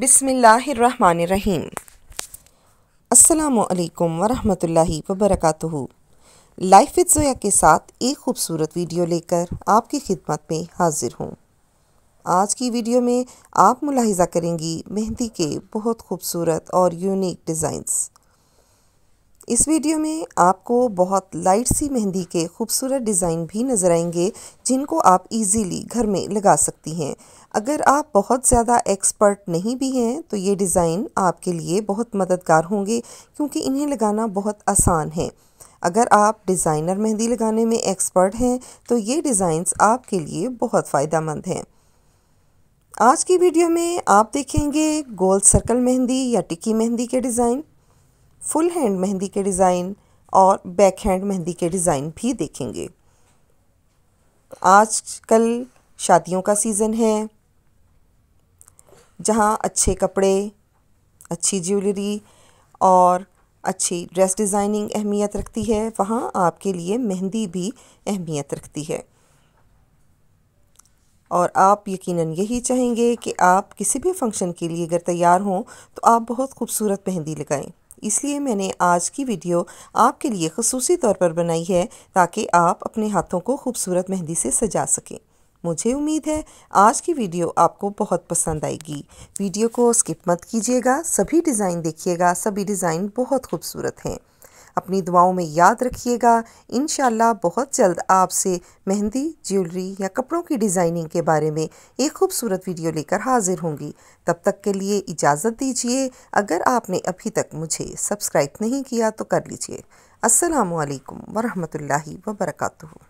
बिसमीम असलकम वरहमल वबरक लाइफ विद ज़ोया के साथ एक खूबसूरत वीडियो लेकर आपकी खिदमत में हाजिर हूँ आज की वीडियो में आप मुलाहिजा करेंगी मेहंदी के बहुत खूबसूरत और यूनिक डिज़ाइंस इस वीडियो में आपको बहुत लाइट सी मेहंदी के खूबसूरत डिज़ाइन भी नज़र आएंगे जिनको आप इजीली घर में लगा सकती हैं अगर आप बहुत ज़्यादा एक्सपर्ट नहीं भी हैं तो ये डिज़ाइन आपके लिए बहुत मददगार होंगे क्योंकि इन्हें लगाना बहुत आसान है अगर आप डिज़ाइनर मेहंदी लगाने में एक्सपर्ट हैं तो ये डिज़ाइंस आपके लिए बहुत फ़ायदा मंद हैं आज की वीडियो में आप देखेंगे गोल सर्कल मेहंदी या टिक्की मेहंदी के डिज़ाइन फुल हैंड मेहंदी के डिज़ाइन और बैक हैंड मेहंदी के डिज़ाइन भी देखेंगे आजकल शादियों का सीज़न है जहाँ अच्छे कपड़े अच्छी ज्वेलरी और अच्छी ड्रेस डिज़ाइनिंग अहमियत रखती है वहाँ आपके लिए मेहंदी भी अहमियत रखती है और आप यकीनन यही चाहेंगे कि आप किसी भी फंक्शन के लिए अगर तैयार हों तो आप बहुत खूबसूरत मेहंदी लगाएं इसलिए मैंने आज की वीडियो आपके लिए खसूसी तौर पर बनाई है ताकि आप अपने हाथों को खूबसूरत मेहंदी से सजा सकें मुझे उम्मीद है आज की वीडियो आपको बहुत पसंद आएगी वीडियो को स्किप मत कीजिएगा सभी डिज़ाइन देखिएगा सभी डिज़ाइन बहुत खूबसूरत हैं अपनी दुआओं में याद रखिएगा इन बहुत जल्द आपसे मेहंदी ज्वेलरी या कपड़ों की डिज़ाइनिंग के बारे में एक खूबसूरत वीडियो लेकर हाजिर होंगी तब तक के लिए इजाज़त दीजिए अगर आपने अभी तक मुझे सब्सक्राइब नहीं किया तो कर लीजिए असलकम वरहमल वबरकू